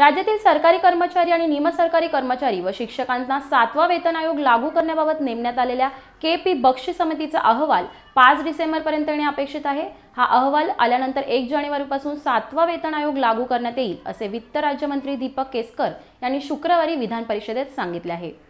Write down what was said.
राज्यातील सरकारी कर्मचारी आणि निमसरकारी कर्मचारी व शिक्षकांना सातवा वेतन आयोग लागू करण्याबाबत नेमण्यात आलेल्या के पी बक्षी समितीचा अहवाल पाच डिसेंबरपर्यंत येणे अपेक्षित आहे हा अहवाल आल्यानंतर एक जानेवारीपासून सातवा वेतन आयोग लागू करण्यात येईल असे वित्त राज्यमंत्री दीपक केसकर यांनी शुक्रवारी विधान परिषदेत सांगितले आहे